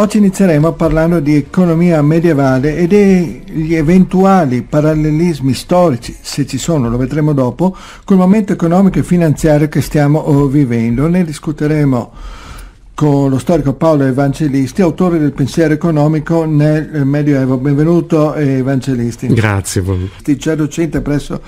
Oggi inizieremo parlando di economia medievale e degli eventuali parallelismi storici, se ci sono, lo vedremo dopo, col momento economico e finanziario che stiamo oh, vivendo. Ne discuteremo con lo storico Paolo Evangelisti, autore del pensiero economico nel Medioevo. Benvenuto Evangelisti. Grazie. Già docente presso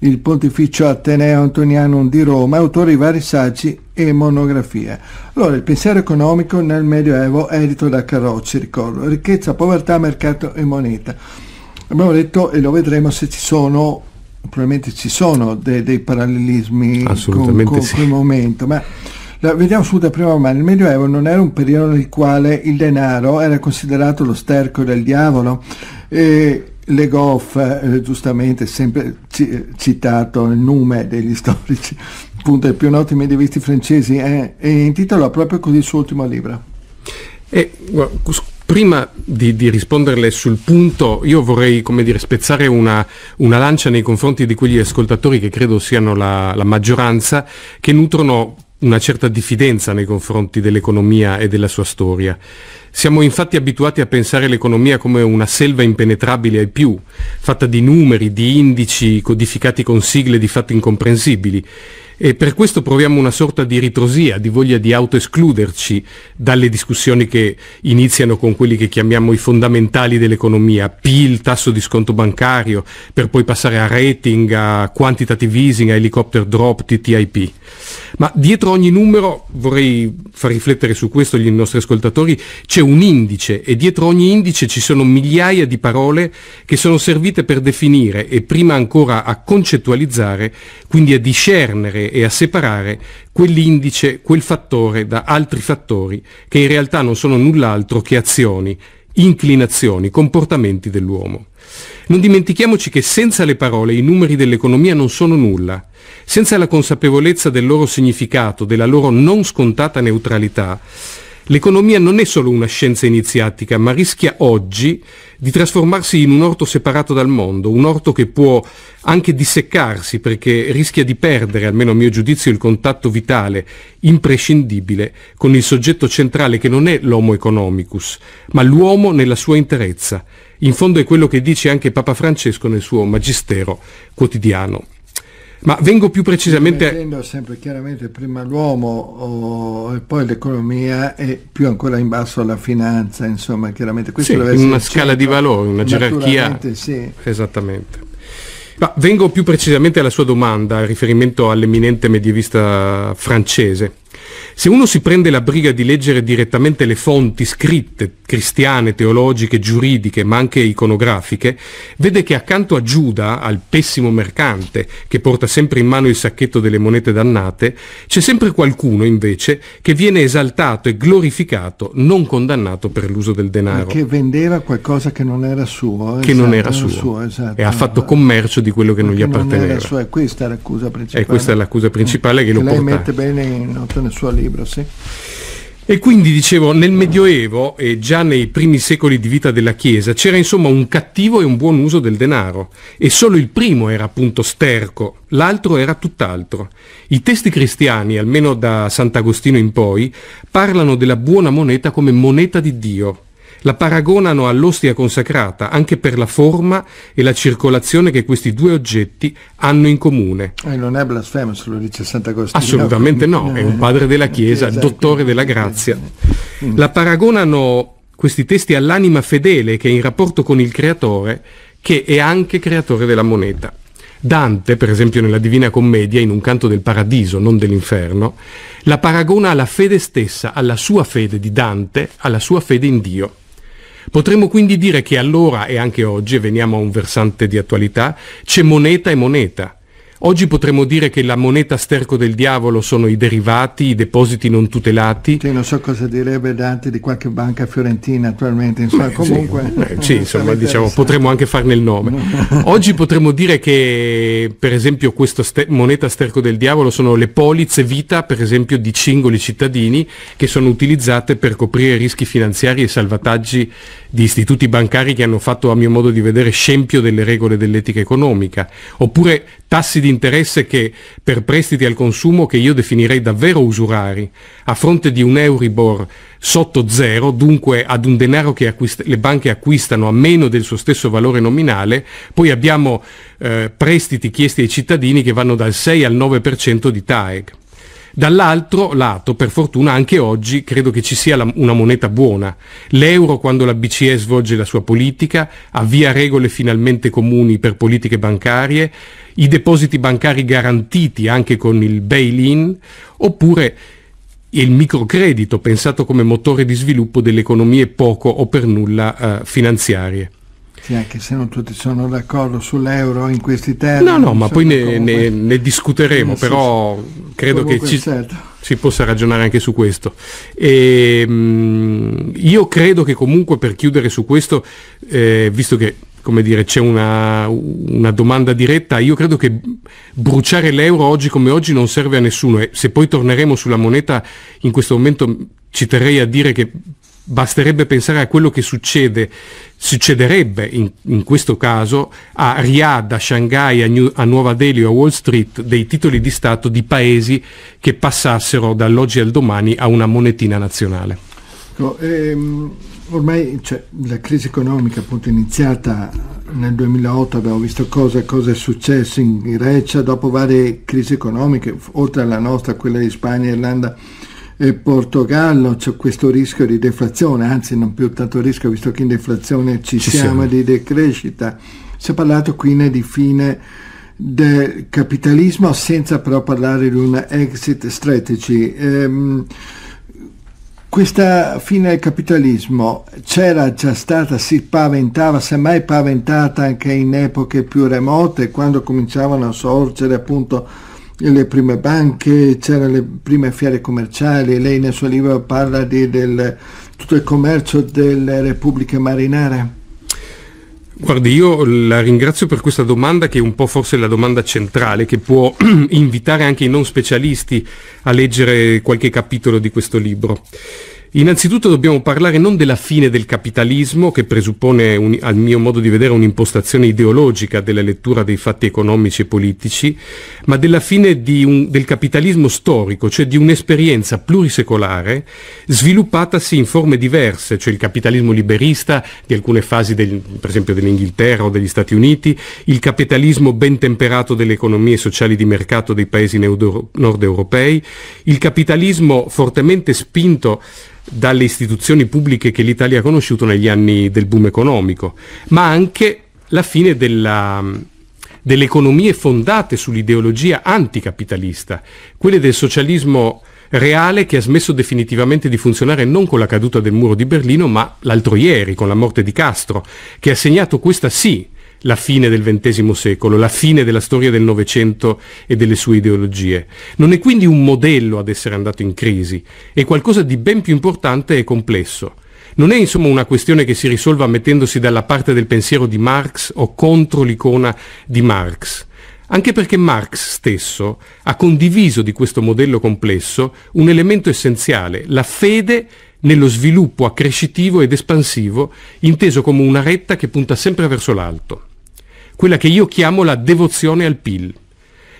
il Pontificio Ateneo Antonianum di Roma, autore di vari saggi e monografie. Allora, il pensiero economico nel Medioevo, edito da Carrocci, ricordo, ricchezza, povertà, mercato e moneta. Abbiamo detto, e lo vedremo se ci sono, probabilmente ci sono dei, dei parallelismi con, con sì. quel momento, ma vediamo subito a prima mano, il Medioevo non era un periodo nel quale il denaro era considerato lo sterco del diavolo. E, le Goff, eh, giustamente, sempre ci, eh, citato il nome degli storici, appunto, dei più noti medievisti francesi, eh, e intitola proprio così il suo ultimo libro. Eh, prima di, di, risponderle sul punto, io vorrei dire, spezzare una, una, lancia nei confronti di quegli ascoltatori che credo siano la, la maggioranza, che nutrono una certa diffidenza nei confronti dell'economia e della sua storia. Siamo infatti abituati a pensare l'economia come una selva impenetrabile ai più, fatta di numeri, di indici codificati con sigle di fatto incomprensibili e per questo proviamo una sorta di ritrosia, di voglia di autoescluderci dalle discussioni che iniziano con quelli che chiamiamo i fondamentali dell'economia, PIL, tasso di sconto bancario, per poi passare a rating, a quantitative easing, a helicopter drop, TTIP. Ma dietro ogni numero, vorrei far riflettere su questo gli nostri ascoltatori, c'è un indice e dietro ogni indice ci sono migliaia di parole che sono servite per definire e prima ancora a concettualizzare, quindi a discernere e a separare quell'indice, quel fattore da altri fattori che in realtà non sono null'altro che azioni, inclinazioni, comportamenti dell'uomo. Non dimentichiamoci che senza le parole i numeri dell'economia non sono nulla. Senza la consapevolezza del loro significato, della loro non scontata neutralità, l'economia non è solo una scienza iniziatica, ma rischia oggi di trasformarsi in un orto separato dal mondo, un orto che può anche disseccarsi perché rischia di perdere, almeno a mio giudizio, il contatto vitale, imprescindibile, con il soggetto centrale che non è l'homo economicus, ma l'uomo nella sua interezza, in fondo è quello che dice anche Papa Francesco nel suo Magistero quotidiano. Ma vengo più precisamente... Mettendo sempre chiaramente prima l'uomo oh, e poi l'economia e più ancora in basso la finanza, insomma, chiaramente questo sì, deve una scala di certo. valori, una gerarchia. Sì. Esattamente. Ma vengo più precisamente alla sua domanda, a riferimento all'eminente medievista francese. Se uno si prende la briga di leggere direttamente le fonti scritte, cristiane, teologiche, giuridiche, ma anche iconografiche, vede che accanto a Giuda, al pessimo mercante, che porta sempre in mano il sacchetto delle monete dannate, c'è sempre qualcuno, invece, che viene esaltato e glorificato, non condannato per l'uso del denaro. Che vendeva qualcosa che non era suo. Che esatto, non era suo. suo esatto. E ha fatto commercio di quello che non gli apparteneva. Non era suo, e questa è l'accusa principale. E questa è l'accusa principale che, che lo porta. Lei mette bene in, nota nel suo libro libro, sì. E quindi dicevo, nel Medioevo e già nei primi secoli di vita della Chiesa c'era insomma un cattivo e un buon uso del denaro e solo il primo era appunto sterco, l'altro era tutt'altro. I testi cristiani, almeno da Sant'Agostino in poi, parlano della buona moneta come moneta di Dio, la paragonano all'ostia consacrata anche per la forma e la circolazione che questi due oggetti hanno in comune. Eh, non è blasfemo se lo dice Sant'Agostino. Assolutamente no, è un padre della eh, Chiesa, esatto. dottore della eh, grazia. Eh, la paragonano questi testi all'anima fedele che è in rapporto con il creatore, che è anche creatore della moneta. Dante, per esempio nella Divina Commedia, in un canto del paradiso, non dell'inferno, la paragona alla fede stessa, alla sua fede di Dante, alla sua fede in Dio. Potremmo quindi dire che allora e anche oggi, veniamo a un versante di attualità, c'è moneta e moneta. Oggi potremmo dire che la moneta sterco del diavolo sono i derivati, i depositi non tutelati. Sì, non so cosa direbbe Dante di qualche banca fiorentina attualmente, insomma, Beh, comunque... Sì, sì insomma, diciamo, potremmo anche farne il nome. Oggi potremmo dire che, per esempio, questa ster- moneta sterco del diavolo sono le polizze vita, per esempio, di singoli cittadini che sono utilizzate per coprire rischi finanziari e salvataggi di istituti bancari che hanno fatto, a mio modo di vedere, scempio delle regole dell'etica economica. Oppure tassi di interesse che, per prestiti al consumo che io definirei davvero usurari, a fronte di un Euribor sotto zero, dunque ad un denaro che le banche acquistano a meno del suo stesso valore nominale, poi abbiamo eh, prestiti chiesti ai cittadini che vanno dal 6 al 9% di TAEG. Dall'altro lato, per fortuna, anche oggi credo che ci sia la, una moneta buona. L'euro, quando la BCE svolge la sua politica, avvia regole finalmente comuni per politiche bancarie, i depositi bancari garantiti anche con il bail-in, oppure il microcredito pensato come motore di sviluppo delle economie poco o per nulla eh, finanziarie. Sì, anche se non tutti sono d'accordo sull'euro in questi termini. No, no, ma poi ne, ne, ne, discuteremo, però sì, credo che ci, certo. si possa ragionare anche su questo. E, ehm, mh, io credo che comunque per chiudere su questo, eh, visto che come dire, c'è una, una, domanda diretta. Io credo che bruciare l'euro oggi come oggi non serve a nessuno e se poi torneremo sulla moneta in questo momento ci terrei a dire che basterebbe pensare a quello che succede, succederebbe in, in, questo caso a Riyadh, a Shanghai, a, New, a Nuova Delhi o a Wall Street dei titoli di Stato di paesi che passassero dall'oggi al domani a una monetina nazionale. No, ecco, ehm, ormai cioè, la crisi economica appunto iniziata nel 2008 abbiamo visto cosa, cosa è successo in Grecia dopo varie crisi economiche, oltre alla nostra, quella di Spagna e Irlanda e Portogallo c'è questo rischio di deflazione, anzi non più tanto rischio visto che in deflazione ci, ci siamo, siamo, di decrescita. Si è parlato quindi di fine del capitalismo senza però parlare di una exit strategy. Ehm, questa fine del capitalismo c'era già stata, si paventava, semmai paventata anche in epoche più remote, quando cominciavano a sorgere appunto le prime banche, c'erano le prime fiere commerciali, lei nel suo libro parla di del, tutto il commercio delle repubbliche marinare. Guardi, io la ringrazio per questa domanda che è un po' forse la domanda centrale che può invitare anche i non specialisti a leggere qualche capitolo di questo libro. Innanzitutto dobbiamo parlare non della fine del capitalismo, che presuppone un, al mio modo di vedere un'impostazione ideologica della lettura dei fatti economici e politici, ma della fine un, del capitalismo storico, cioè di un'esperienza plurisecolare sviluppatasi in forme diverse, cioè il capitalismo liberista di alcune fasi del, per esempio dell'Inghilterra o degli Stati Uniti, il capitalismo ben temperato delle economie sociali di mercato dei paesi nord europei, il capitalismo fortemente spinto dalle istituzioni pubbliche che l'Italia ha conosciuto negli anni del boom economico, ma anche la fine della, delle economie fondate sull'ideologia anticapitalista, quelle del socialismo reale che ha smesso definitivamente di funzionare non con la caduta del muro di Berlino, ma l'altro ieri, con la morte di Castro, che ha segnato questa sì la fine del XX secolo, la fine della storia del Novecento e delle sue ideologie. Non è quindi un modello ad essere andato in crisi, è qualcosa di ben più importante e complesso. Non è insomma una questione che si risolva mettendosi dalla parte del pensiero di Marx o contro l'icona di Marx anche perché Marx stesso ha condiviso di questo modello complesso un elemento essenziale, la fede nello sviluppo accrescitivo ed espansivo, inteso come una retta che punta sempre verso l'alto quella che io chiamo la devozione al PIL.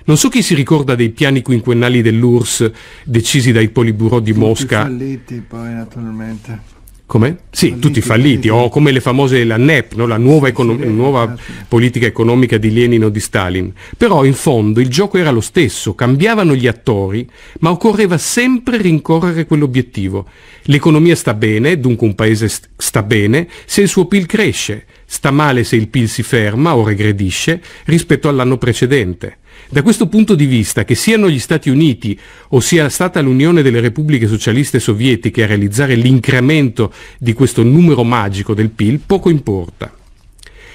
Non so chi si ricorda dei piani quinquennali dell'URSS decisi dai Poliburo di tutti Mosca. Falliti poi naturalmente. Come? Sì, falliti, tutti falliti, o come le famose, la NEP, no? la nuova, econo- nuova politica economica di Lenin o di Stalin. Però in fondo il gioco era lo stesso, cambiavano gli attori, ma occorreva sempre rincorrere quell'obiettivo. L'economia sta bene, dunque un paese sta bene, se il suo PIL cresce. Sta male se il PIL si ferma o regredisce rispetto all'anno precedente. Da questo punto di vista, che siano gli Stati Uniti o sia stata l'Unione delle Repubbliche Socialiste Sovietiche a realizzare l'incremento di questo numero magico del PIL, poco importa.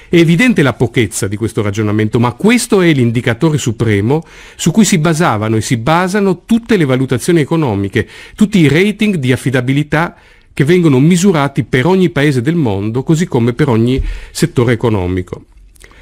È evidente la pochezza di questo ragionamento, ma questo è l'indicatore supremo su cui si basavano e si basano tutte le valutazioni economiche, tutti i rating di affidabilità che vengono misurati per ogni paese del mondo, così come per ogni settore economico.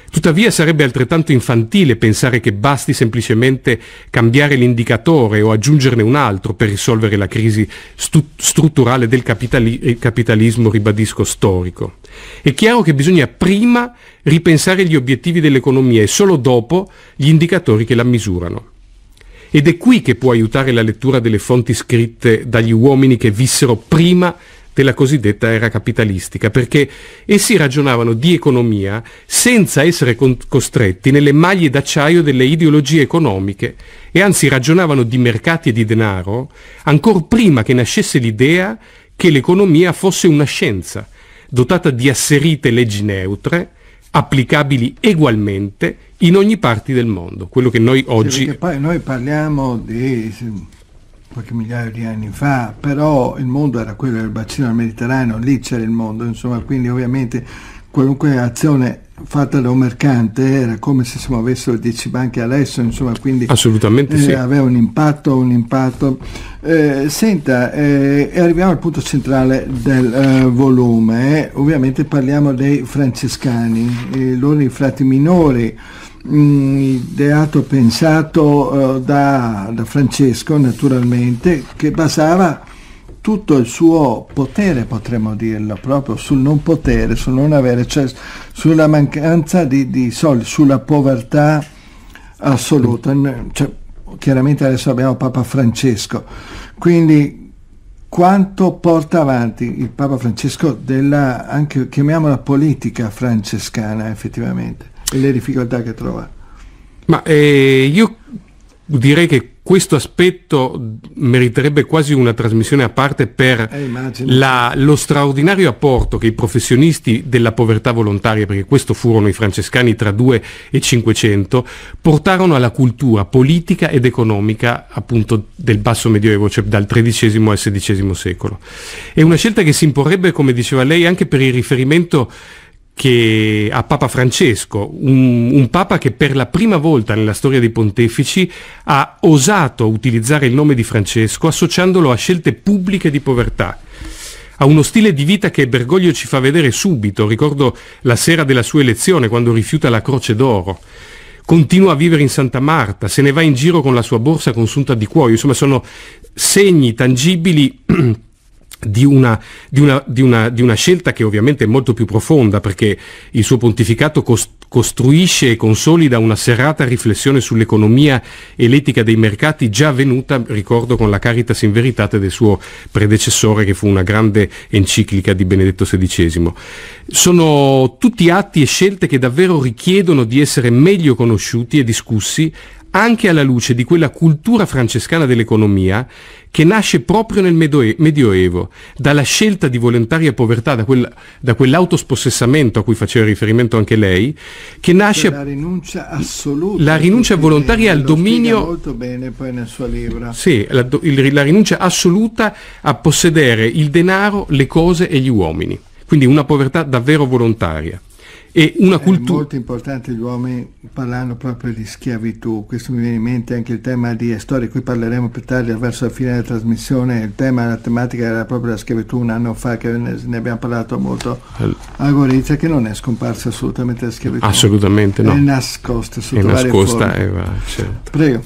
Tuttavia sarebbe altrettanto infantile pensare che basti semplicemente cambiare l'indicatore o aggiungerne un altro per risolvere la crisi stu- strutturale del capitali- eh, capitalismo, ribadisco, storico. È chiaro che bisogna prima ripensare gli obiettivi dell'economia e solo dopo gli indicatori che la misurano. Ed è qui che può aiutare la lettura delle fonti scritte dagli uomini che vissero prima della cosiddetta era capitalistica, perché essi ragionavano di economia senza essere con- costretti nelle maglie d'acciaio delle ideologie economiche e anzi ragionavano di mercati e di denaro ancora prima che nascesse l'idea che l'economia fosse una scienza dotata di asserite leggi neutre, applicabili ugualmente in ogni parte del mondo, quello che noi oggi... Sì, poi noi parliamo di qualche migliaio di anni fa, però il mondo era quello del bacino del Mediterraneo, lì c'era il mondo, insomma, quindi ovviamente qualunque azione fatta da un mercante era come se si muovessero 10 banche adesso, insomma, quindi Assolutamente eh, sì. aveva un impatto, un impatto. Eh, senta, eh, arriviamo al punto centrale del eh, volume, ovviamente parliamo dei francescani, mm, eh, loro i frati minori, mh, ideato, pensato da, da Francesco naturalmente, che basava tutto il suo potere, potremmo dirlo, proprio sul non potere, sul non avere, cioè sulla mancanza di, di soldi, sulla povertà assoluta. Mm. Cioè, chiaramente adesso abbiamo Papa Francesco, quindi quanto porta avanti il Papa Francesco della, anche, chiamiamola politica francescana effettivamente, e le difficoltà che trova? Ma eh, io direi che questo aspetto meriterebbe quasi una trasmissione a parte per eh, la, lo straordinario apporto che i professionisti della povertà volontaria, perché questo furono i francescani tra 2 e 500, portarono alla cultura politica ed economica appunto del basso medioevo, cioè dal XIII al XVI secolo. È una scelta che si imporrebbe, come diceva lei, anche per il riferimento che, a Papa Francesco, un, un, Papa che per la prima volta nella storia dei pontefici ha osato utilizzare il nome di Francesco associandolo a scelte pubbliche di povertà. Ha uno stile di vita che Bergoglio ci fa vedere subito, ricordo la sera della sua elezione quando rifiuta la Croce d'Oro continua a vivere in Santa Marta, se ne va in giro con la sua borsa consunta di cuoio, insomma sono segni tangibili di una, di, una, di, una, di una, scelta che ovviamente è molto più profonda perché il suo pontificato costruisce e consolida una serrata riflessione sull'economia e l'etica dei mercati già avvenuta, ricordo, con la Caritas in Veritate del suo predecessore che fu una grande enciclica di Benedetto XVI. Sono tutti atti e scelte che davvero richiedono di essere meglio conosciuti e discussi anche alla luce di quella cultura francescana dell'economia che nasce proprio nel Medioevo, dalla scelta di volontaria povertà, da, quel, da quell'autospossessamento a cui faceva riferimento anche lei, che nasce... La rinuncia assoluta. La rinuncia volontaria bene, al dominio... molto bene poi nel suo libro. Sì, la, il, la rinuncia assoluta a possedere il denaro, le cose e gli uomini. Quindi una povertà davvero volontaria e una cultura... È molto importante, gli uomini parlano proprio di schiavitù, questo mi viene in mente anche il tema di storia, qui parleremo più tardi verso la fine della trasmissione, il tema, la tematica era proprio la schiavitù un anno fa che ne, abbiamo parlato molto eh. a Gorizia, che non è scomparsa assolutamente la schiavitù. Assolutamente no. È nascosta sotto è nascosta, varie forme. Eh, certo. Prego.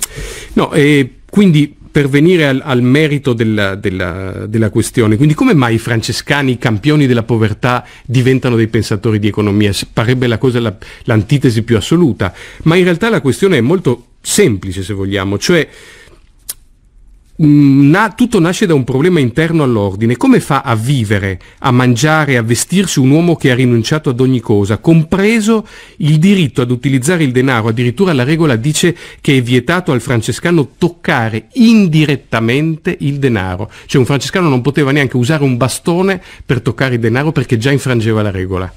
No, e quindi per venire al, al merito della, della, della, questione, quindi come mai i francescani, i campioni della povertà, diventano dei pensatori di economia? Parebbe la cosa la, l'antitesi più assoluta, ma in realtà la questione è molto semplice, se vogliamo, cioè Mm, na, tutto nasce da un problema interno all'ordine. Come fa a vivere, a mangiare, a vestirsi un uomo che ha rinunciato ad ogni cosa, compreso il diritto ad utilizzare il denaro? Addirittura la regola dice che è vietato al francescano toccare indirettamente il denaro. Cioè un francescano non poteva neanche usare un bastone per toccare il denaro perché già infrangeva la regola.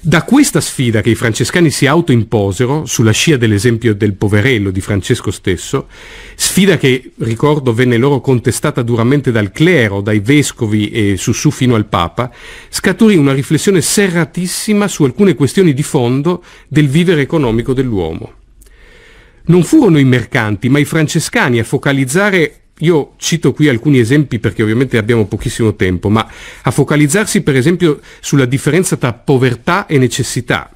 Da questa sfida che i francescani si autoimposero, sulla scia dell'esempio del poverello di Francesco stesso, sfida che, ricordo, venne loro contestata duramente dal clero, dai vescovi e su su fino al Papa, scaturì una riflessione serratissima su alcune questioni di fondo del vivere economico dell'uomo. Non furono i mercanti, ma i francescani a focalizzare io cito qui alcuni esempi perché ovviamente abbiamo pochissimo tempo, ma a focalizzarsi per esempio sulla differenza tra povertà e necessità,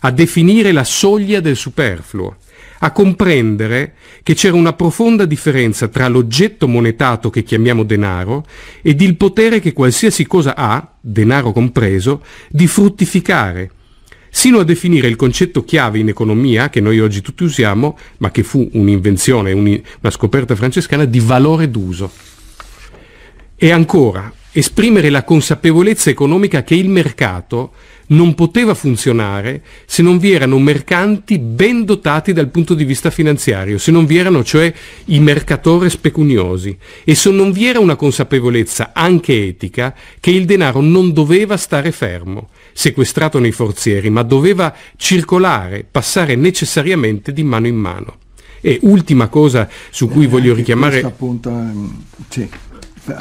a definire la soglia del superfluo, a comprendere che c'era una profonda differenza tra l'oggetto monetato che chiamiamo denaro ed il potere che qualsiasi cosa ha, denaro compreso, di fruttificare, sino a definire il concetto chiave in economia, che noi oggi tutti usiamo, ma che fu un'invenzione, una scoperta francescana, di valore d'uso. E ancora, esprimere la consapevolezza economica che il mercato non poteva funzionare se non vi erano mercanti ben dotati dal punto di vista finanziario, se non vi erano cioè i mercatori specuniosi e se non vi era una consapevolezza anche etica che il denaro non doveva stare fermo, sequestrato nei forzieri, ma doveva circolare, passare necessariamente di mano in mano. E ultima cosa su cui eh, voglio richiamare... Appunto, ehm, sì,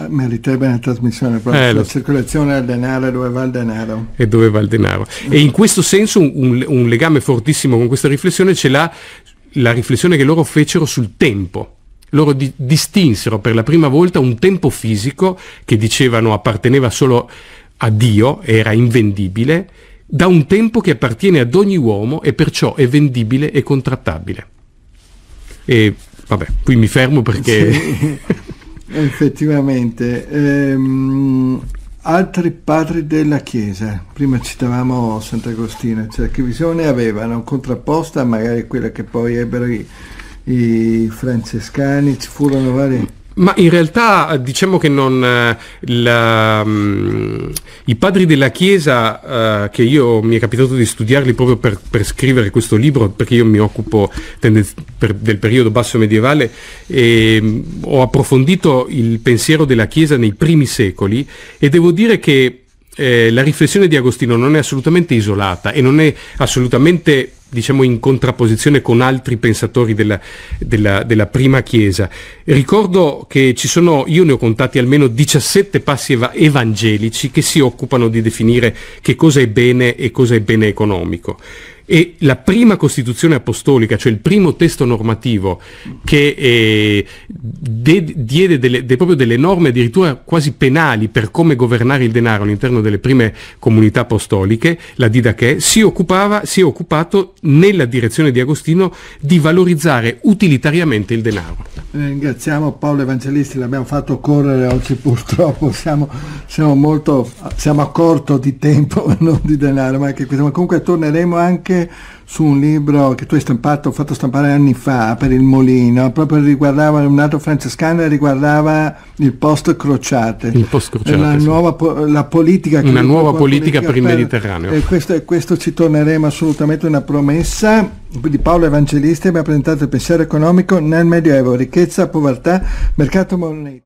meriterebbe una trasmissione proprio eh, sulla circolazione del denaro dove va il denaro. E dove va il denaro. E in questo senso un, un, un legame fortissimo con questa riflessione ce l'ha la riflessione che loro fecero sul tempo. Loro di- distinsero per la prima volta un tempo fisico che dicevano apparteneva solo a Dio era invendibile da un tempo che appartiene ad ogni uomo e perciò è vendibile e contrattabile. E vabbè, qui mi fermo perché... Sì, effettivamente. Ehm, altri padri della Chiesa, prima citavamo Sant'Agostino, cioè che visione avevano contrapposta magari quella che poi ebbero i, i francescani, ci furono vari... Ma in realtà diciamo che non, eh, la, mm, i padri della Chiesa, uh, che io mi è capitato di studiarli proprio per, per scrivere questo libro, perché io mi occupo tendenz- per, del periodo basso medievale, e, um, ho approfondito il pensiero della Chiesa nei primi secoli e devo dire che eh, la riflessione di Agostino non è assolutamente isolata e non è assolutamente diciamo in contrapposizione con altri pensatori della, della, della, prima Chiesa. Ricordo che ci sono, io ne ho contati almeno 17 passi eva- evangelici che si occupano di definire che cosa è bene e cosa è bene economico e la prima Costituzione apostolica, cioè il primo testo normativo che eh, de- diede delle, de- proprio delle norme addirittura quasi penali per come governare il denaro all'interno delle prime comunità apostoliche, la Didache, si, occupava, si è occupato nella direzione di Agostino di valorizzare utilitariamente il denaro. Eh, ringraziamo Paolo Evangelisti, l'abbiamo fatto correre oggi purtroppo, siamo, siamo, molto, siamo a corto di tempo, non di denaro, ma, anche questo. ma comunque torneremo anche su un libro che tu hai stampato, fatto stampare anni fa per il Molino, proprio riguardava un altro francescano e riguardava il post crociate. Il post crociate. La, sì. nuova, la politica. Una nuova politica, per, il Mediterraneo. E questo, questo ci torneremo assolutamente una promessa di Paolo Evangelista mi ha presentato il pensiero economico nel Medioevo, ricchezza, povertà, mercato monetario.